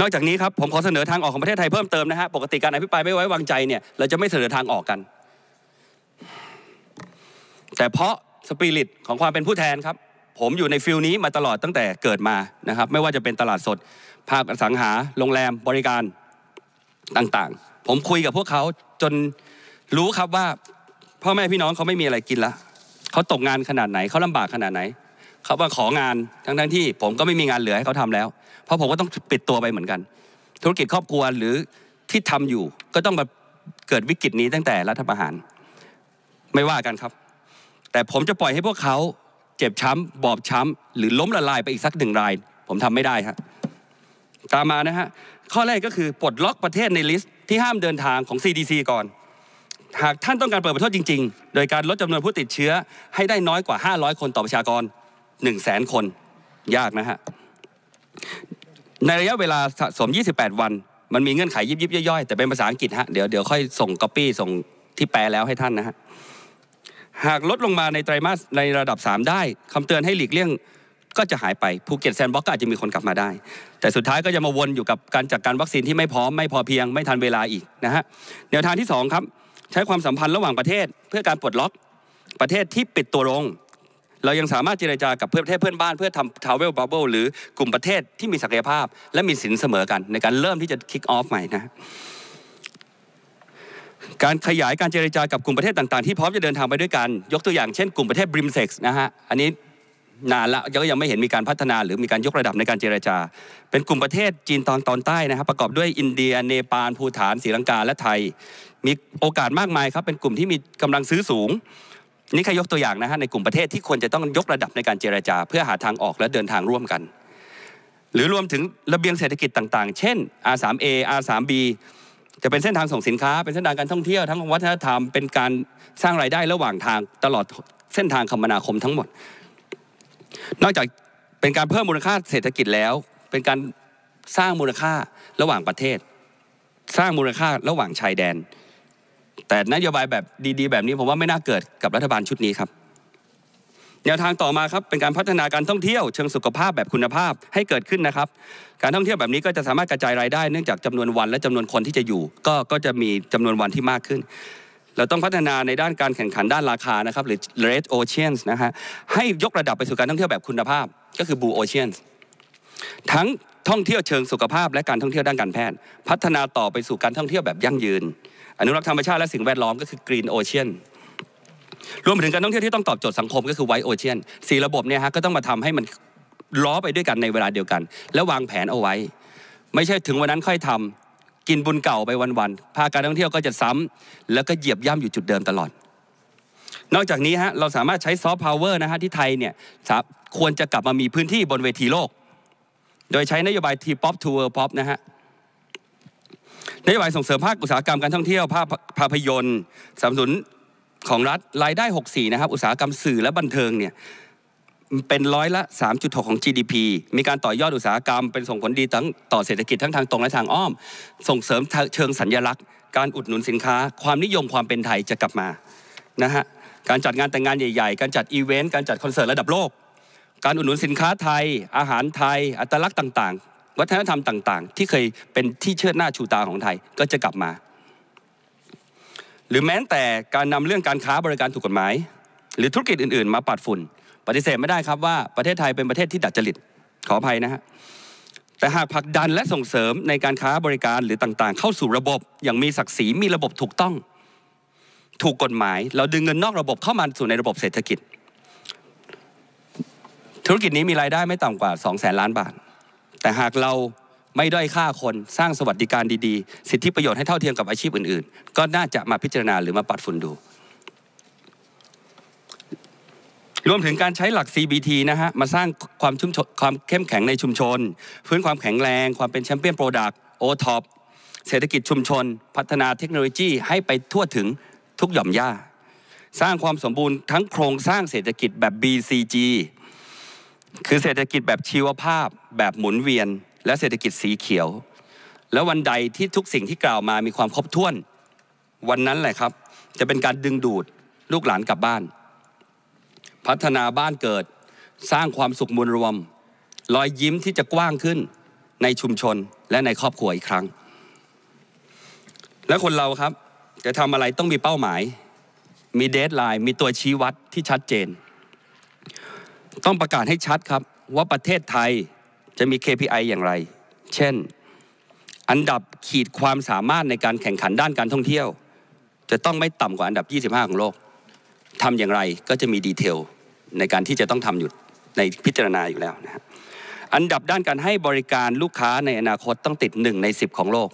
นอกจากนี้ครับผมขอเสนอทางออกของประเทศไทยเพิ่มเติมนะฮะปกติการอภิปรายไม่ไว้วางใจเนี่ย เราจะไม่เสนอทางออกกัน แต่เพราะสปิริตของความเป็นผู้แทนครับผมอยู่ในฟิลนี้มาตลอดตั้งแต่เกิดมานะครับ ไม่ว่าจะเป็นตลาดสด ภาคอสังหา โรงแรมบริการต่าง ๆ ผมคุยกับพวกเขาจนรู้ครับว่าพ่อแม่พี่น้องเขาไม่มีอะไรกินละเขาตกงานขนาดไหน เขาลำบากขนาดไหนเขาว่าของานทั้งๆที่ผมก็ไม่มีงานเหลือให้เขาทำแล้วราะผมก็ต้องปิดตัวไปเหมือนกัน ธุรกิจครอบครัวหรือที่ทำอยู่ ก็ต้องมาเกิดวิกฤตนี้ตั้งแต่รัฐประหารไม่ว่ากันครับ แต่ผมจะปล่อยให้พวกเขาเจ็บช้ำ บอบช้ำ หรือล้มละลายไปอีกสักหนึ่งราย ผมทำไม่ได้ครับ ตามมานะฮะข้อแรกก็คือปลดล็อกประเทศในลิสต์ ที่ห้ามเดินทางของ CDC ก่อน หากท่านต้องการเปิดประเทศจริง ๆ โดยการลดจำนวนผู้ติดเชื้อให้ได้น้อยกว่า 500คนต่อประชากร1 0 0 0 0 0คนยากนะฮะในระยะเวลาสะสม 28 วัน มันมีเงื่อนไขยิบยิบย่อยๆ แต่เป็นภาษาอังกฤษฮะ เดี๋ยว เดี๋ยวค่อยส่งก๊อปปี้ ส่งที่แปลแล้วให้ท่านนะฮะ หากลดลงมาในไตรมาสในระดับ 3 ได้ คำเตือนให้หลีกเลี่ยงก็จะหายไป ภูเก็ตแซนด์บ็อกก็อาจจะมีคนกลับมาได้ แต่สุดท้ายก็จะมาวนอยู่กับการจัดกการวัคซีนที่ไม่พร้อมไม่พอเพียงไม่ทันเวลาอีกนะฮะแนวทางที่2ครับใช้ความสัมพันธ์ระหว่างประเทศเพื่อการปลดล็อกประเทศที่ปิดตัวลงเรายังสามารถเจรจากับเพืประเทศเพื่อนบ้านเพื่อทำทาวเวลบับเบิลหรือกลุ่มประเทศที่มีศักยภาพและมีสินเสมอกัน ในการเริ่มที่จะคิกออฟใหม่นะการขยายการเจรจากับกลุ่มประเทศต่างๆที่พร้อมจะเดินทางไปด้วยกันยกตัวอย่างเช่น กลุ่มประเทศบริมเซ็กซ์นะฮะอันนี้นานละยังยังไม่เห็นมีการพัฒนาหรือมีการยกระดับในการเจรจา เป็นกลุ่มประเทศจีนตอนตอนใต้นะครับประกอบด้วย อินเดียเนปาลภูฐานศรีลังกา และไทย มีโอกาสมากมายครับเป็นกลุ่มที่มีกำลังซื้อสูงนี่แค่ยกตัวอย่างนะฮะในกลุ่มประเทศที่ควรจะต้องยกระดับในการเจรจาเพื่อหาทางออกและเดินทางร่วมกัน หรือรวมถึงระเบียงเศรษฐกิจต่างๆ เช่น R3A R3B จะเป็นเส้นทางส่งสินค้า เป็นเส้นทางการท่องเที่ยวทั้งวัฒนธรรมเป็นการสร้างรายได้ระหว่างทางตลอดเส้นทางคมนาคมทั้งหมด นอกจากเป็นการเพิ่มมูลค่าเศรษฐกิจแล้ว เป็นการสร้างมูลค่าระหว่างประเทศ สร้างมูลค่าระหว่างชายแดนแต่นโยบายแบบดีๆแบบนี้ผมว่าไม่น่าเกิดกับรัฐบาลชุดนี้ครับแนวทางต่อมาครับเป็นการพัฒนาการท่องเที่ยวเชิงสุขภาพแบบคุณภาพให้เกิดขึ้นนะครับการท่องเที่ยวแบบนี้ก็จะสามารถกระจายรายได้เนื่องจากจำนวนวันและจำนวนคนที่จะอยู่ ก็ก็จะมีจำนวนวันที่มากขึ้น เราต้องพัฒนาในด้านการแข่งขันด้านราคานะครับหรือ red oceans นะฮะให้ยกระดับไปสู่การท่องเที่ยวแบบคุณภาพ ก็คือ blue oceans ทั้งท่องเที่ยวเชิงสุขภาพ และการท่องเที่ยวด้านการแพทย์พัฒนาต่อไปสู่การท่องเที่ยวแบบยั่งยืนอนุรักษ์ธรรมชาติและสิ่งแวดล้อมก็คือกรีนโอเชียนรวมถึงการท่องเที่ยวที่ต้องตอบโจทย์สังคมก็คือไวโอเชียนสี่ระบบเนี่ยฮะก็ต้องมาทำให้มันล้อไปด้วยกันในเวลาเดียวกัน และวางแผนเอาไว้ ไม่ใช่ถึงวันนั้นค่อยทำกินบุญเก่าไปวันๆพาการท่องเที่ยวก็จะซ้ำแล้วก็เหยียบย่ำอยู่จุดเดิมตลอด นอกจากนี้ฮะเราสามารถใช้ซอฟต์พาวเวอร์นะฮะที่ไทยเนี่ยควรจะกลับมามีพื้นที่บนเวทีโลก โดยใช้นโยบายทีป๊อปทัวร์ป๊อปนะฮะนโยบายส่งเสริมภาคอุตสาหกรรมการท่องเที่ยว ภาพภาพยนตร์สนับสนุนของรัฐรายได้ 64 นะครับ อุตสาหกรรมสื่อและบันเทิงเนี่ยเป็นร้อยละ 3.6 ของ GDP มีการต่อยอดอุตสาหกรรม เป็นส่งผลดีทั้งต่อเศรษฐกิจทั้งทางตรงและทางอ้อม ส่งเสริมเชิงสัญญลักษณ์ การอุดหนุนสินค้าความนิยมความเป็นไทยจะกลับมานะฮะการจัดงานแต่งงานใหญ่ ๆ การจัดอีเวนต์การจัดคอนเสิร์ตระดับโลก การอุดหนุนสินค้าไทย อาหารไทย อัตลักษณ์ต่างวัฒนธรรมต่างๆ ที่เคยเป็นที่เชิดหน้าชูตาของไทยก็จะกลับมา หรือแม้แต่การนำเรื่องการค้าบริการถูกกฎหมาย หรือธุรกิจอื่นๆมาปัดฝุ่นปฏิเสธไม่ได้ครับว่าประเทศไทยเป็นประเทศที่ดัดจริตขออภัยนะฮะแต่หากผลักดันและส่งเสริมในการค้าบริการหรือต่างๆ เข้าสู่ระบบอย่างมีศักดิ์ศรีมีระบบถูกต้อง ถูกกฎหมายเราดึงเงินนอกระบบเข้ามาสู่ในระบบเศรษฐกิจ ธุรกิจนี้มีรายได้ไม่ต่ำกว่า2 0 0แสนล้านบาทแต่หากเราไม่ด้อยค่าคน สร้างสวัสดิการดี ๆ สิทธิประโยชน์ให้เท่าเทียมกับอาชีพอื่นๆ ก็น่าจะมาพิจารณาหรือมาปัดฝุ่นดู รวมถึงการใช้หลัก CBT นะฮะมาสร้างความชุ่มความเข้มแข็งในชุมชน พื้นความแข็งแรง ความเป็นแชมเปี้ยนโปรดักต์โอท็อปเศรษฐกิจชุมชน พัฒนาเทคโนโลยี ให้ไปทั่วถึงทุกหย่อมย่า สร้างความสมบูรณ์ทั้งโครงสร้างเศรษฐกิจแบบ BCG คือเศรษฐกิจแบบชีวภาพ แบบหมุนเวียน และเศรษฐกิจสีเขียว แล้ววันใดที่ทุกสิ่งที่กล่าวมามีความครบถ้วน วันนั้นแหละครับ จะเป็นการดึงดูดลูกหลานกลับบ้าน พัฒนาบ้านเกิดสร้างความสุขมวลรวม รอยยิ้มที่จะกว้างขึ้นในชุมชนและในครอบครัวอีกครั้ง และคนเราครับจะทำอะไรต้องมีเป้าหมาย มีเดทไลน์มีตัวชี้วัดที่ชัดเจนต้องประกาศให้ชัดครับว่าประเทศไทยจะมี KPI อย่างไร เช่น อันดับขีดความสามารถในการแข่งขันด้านการท่องเที่ยว จะต้องไม่ต่ำกว่าอันดับ 25 ของโลก ทำอย่างไรก็จะมีดีเทลในการที่จะต้องทำอยู่ในพิจารณาอยู่แล้วนะอันดับด้านการให้บริการลูกค้าในอนาคตต้องติด 1 ใน 10 ของโลก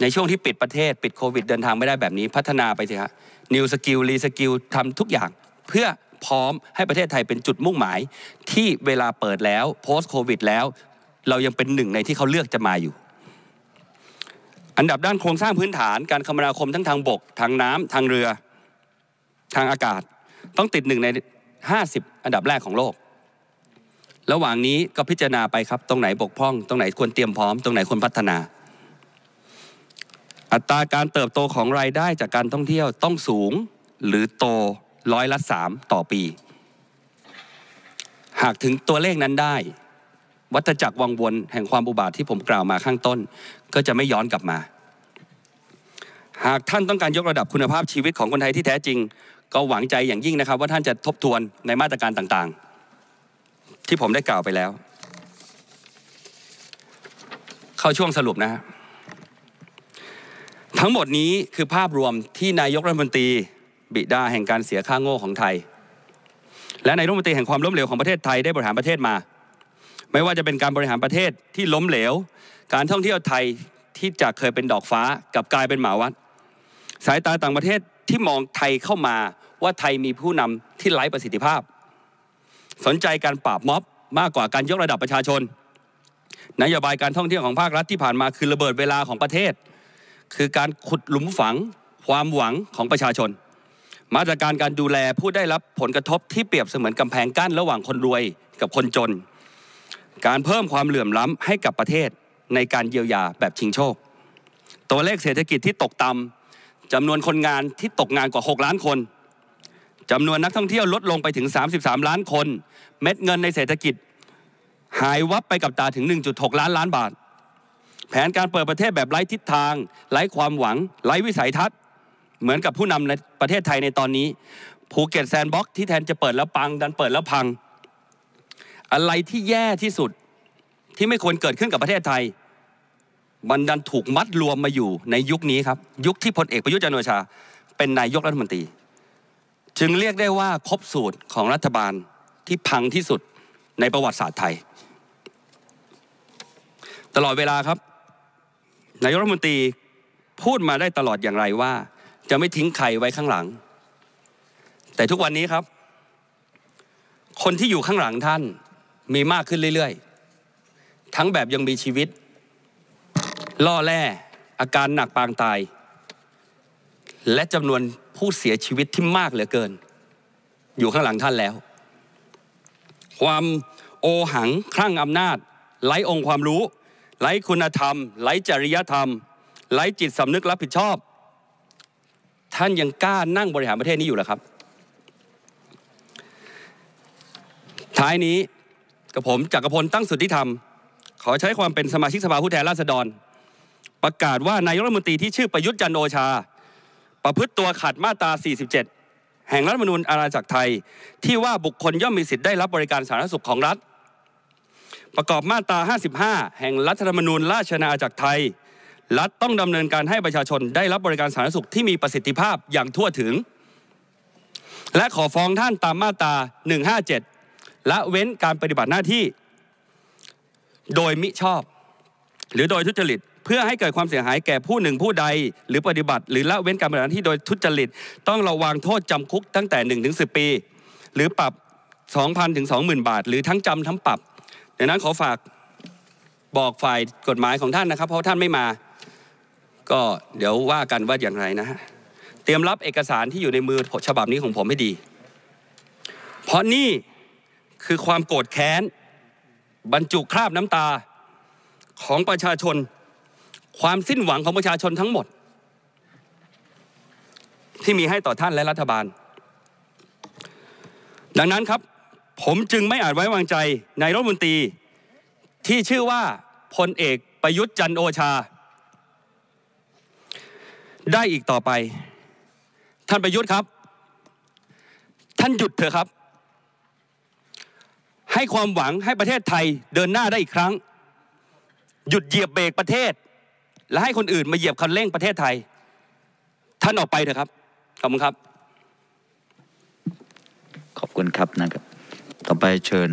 ในช่วงที่ปิดประเทศปิดโควิด เดินทางไม่ได้แบบนี้พัฒนาไปสิครับนิวสกิลรีสกิลทำทุกอย่างเพื่อพร้อมให้ประเทศไทยเป็นจุดมุ่งหมายที่เวลาเปิดแล้ว โพสต์โควิดแล้ว เรายังเป็นหนึ่งในที่เขาเลือกจะมาอยู่ อันดับด้านโครงสร้างพื้นฐาน การคมนาคมทั้งทางบก ทางน้ำทางเรือ ทางอากาศ ต้องติดหนึ่งใน 50 อันดับแรกของโลก ระหว่างนี้ก็พิจารณาไปครับตรงไหนบกพร่อง ตรงไหนควรเตรียมพร้อมตรงไหนควรพัฒนา อัตราการเติบโตของรายได้จากการท่องเที่ยวต้องสูงหรือโตร้อยละสามต่อปี หากถึงตัวเลขนั้นได้ วัฏจักรวังวนแห่งความอุบาทที่ผมกล่าวมาข้างต้นก็จะไม่ย้อนกลับมา หากท่านต้องการยกระดับคุณภาพชีวิตของคนไทยที่แท้จริง ก็หวังใจอย่างยิ่งนะครับว่าท่านจะทบทวนในมาตรการต่างๆ ที่ผมได้กล่าวไปแล้ว เข้าช่วงสรุปนะะทั้งหมดนี้คือภาพรวมที่นายกรัฐมนตรีบิดาแห่งการเสียค่าโง่ของไทย และในรัฐมนตรีแห่งความล้มเหลวของประเทศไทยได้บริหารประเทศมา ไม่ว่าจะเป็นการบริหารประเทศที่ล้มเหลว การท่องเที่ยวไทยที่จากเคยเป็นดอกฟ้ากับกลายเป็นหมาวัด สายตาต่างประเทศที่มองไทยเข้ามาว่าไทยมีผู้นำที่ไร้ประสิทธิภาพ สนใจการปราบม็อบมากกว่าการยกระดับประชาชนนโยบายการท่องเที่ยวของภาครัฐที่ผ่านมา คือระเบิดเวลาของประเทศ คือการขุดหลุมฝังความหวังของประชาชนมาตรการการดูแลผู้ได้รับผลกระทบที่เปรียบเสมือนกำแพงกั้นระหว่างคนรวยกับคนจน การเพิ่มความเหลื่อมล้ำให้กับประเทศในการเยียวยาแบบชิงโชค ตัวเลขเศรษฐกิจที่ตกต่ำ จำนวนคนงานที่ตกงานกว่า 6 ล้านคน จำนวนนักท่องเที่ยวลดลงไปถึง 33 ล้านคน เม็ดเงินในเศรษฐกิจ หายวับไปกับตาถึง 1.6 ล้านล้านบาท แผนการเปิดประเทศแบบไร้ทิศทาง ไร้ความหวัง ไร้วิสัยทัศนเหมือนกับผู้นำในประเทศไทยในตอนนี้ภูเก็ตแซนด์บ็อกที่แทนจะเปิดแล้วปัง ดันเปิดแล้วพัง อะไรที่แย่ที่สุดที่ไม่ควรเกิดขึ้นกับประเทศไทย มันดันถูกมัดรวมมาอยู่ในยุคนี้ครับยุคที่พลเอกประยุทธ์จันโอชา เป็นนายกรัฐมนตรี จึงเรียกได้ว่าครบสูตรของรัฐบาลที่พังที่สุดในประวัติศาสตร์ไทย ตลอดเวลาครับ นายกรัฐมนตรีพูดมาได้ตลอดอย่างไรว่าจะไม่ทิ้งใครไว้ข้างหลัง แต่ทุกวันนี้ครับ คนที่อยู่ข้างหลังท่านมีมากขึ้นเรื่อยๆ ทั้งแบบยังมีชีวิต ล่อแร่อาการหนักปางตาย และจำนวนผู้เสียชีวิตที่มากเหลือเกิน อยู่ข้างหลังท่านแล้ว ความโอหังคลั่งอำนาจ ไร้องค์ความรู้ ไร้คุณธรรม ไร้จริยธรรม ไร้จิตสำนึกรับผิดชอบท่านยังกล้านั่งบริหารประเทศนี้อยู่หรือครับ ท้ายนี้กับผมจักรพลตั้งสุทธิธรรม ขอใช้ความเป็นสมาชิกสภาผู้แทนราษฎร ประกาศว่านายกรัฐมนตรีที่ชื่อประยุทธ์จันโอชา ประพฤติตัวขัดมาตรา 47 แห่งรัฐธรรมนูญอาณาจักรไทย ที่ว่าบุคคลย่อมมีสิทธิ์ได้รับบริการสาธารณสุขของรัฐ ประกอบมาตรา 55 แห่งรัฐธรรมนูญราชนาจักรไทยรัฐต้องดำเนินการให้ประชาชนได้รับบริการสาธารณสุขที่มีประสิทธิภาพอย่างทั่วถึง และขอฟ้องท่านตามมาตรา157ละเว้นการปฏิบัติหน้าที่ โดยมิชอบ หรือโดยทุจริตเพื่อให้เกิดความเสียหายแก่ผู้หนึ่งผู้ใดหรือปฏิบัติ หรือละเว้นการปฏิบัติหน้าที่โดยทุจริตต้องระวางโทษจำคุกตั้งแต่1สิปี หรือปรับ 2,000ถึง20,000 บาท หรือทั้งจำทั้งปรับดังนั้นขอฝากบอกฝ่ายกฎหมายของท่านนะครับเพราะท่านไม่มาก็เดี๋ยวว่ากันว่าอย่างไรนะฮะ เตรียมรับเอกสารที่อยู่ในมือฉบับนี้ของผมให้ดี เพราะนี่คือความโกรธแค้นบรรจุคราบน้ำตาของประชาชน ความสิ้นหวังของประชาชนทั้งหมด ที่มีให้ต่อท่านและรัฐบาล ดังนั้นครับผมจึงไม่อาจไว้วางใจในรัฐมนตรี ที่ชื่อว่าพลเอกประยุทธ์จันโอชาได้อีกต่อไป ท่านประยุทธ์ครับ ท่านหยุดเถอะครับ ให้ความหวังให้ประเทศไทยเดินหน้าได้อีกครั้ง หยุดเหยียบเบรกประเทศและให้คนอื่นมาเหยียบคันเร่งประเทศไทย ท่านออกไปเถอะครับ ขอบคุณครับ ขอบคุณครับนะครับ ต่อไปเชิญ